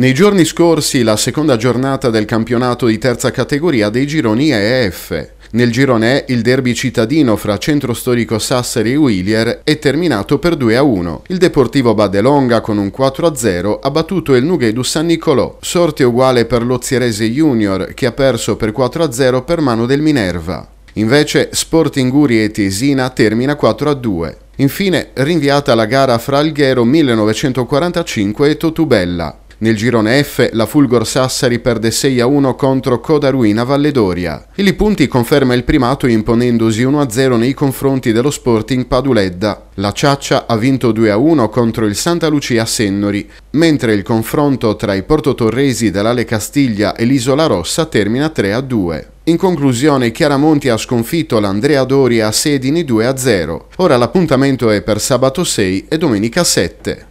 Nei giorni scorsi la seconda giornata del campionato di terza categoria dei gironi E e F. Nel girone E il derby cittadino fra centro storico Sassari e Willier è terminato per 2-1. Il Deportivo Badelonga con un 4-0 ha battuto il Nughedu San Nicolò. Sorte uguale per l'Ozierese Junior che ha perso per 4-0 per mano del Minerva. Invece Sporting Uri e Tesina termina 4-2. Infine rinviata la gara fra Alghero 1945 e Totubella. Nel girone F la Fulgor Sassari perde 6-1 contro Codaruina Valledoria. Il Punti conferma il primato imponendosi 1-0 nei confronti dello Sporting Paduledda. La Ciaccia ha vinto 2-1 contro il Santa Lucia Sennori, mentre il confronto tra i portotorresi dell'Ale Castiglia e l'Isola Rossa termina 3-2. In conclusione, Chiaramonti ha sconfitto l'Andrea Doria a Sedini 2-0. Ora l'appuntamento è per sabato 6 e domenica 7.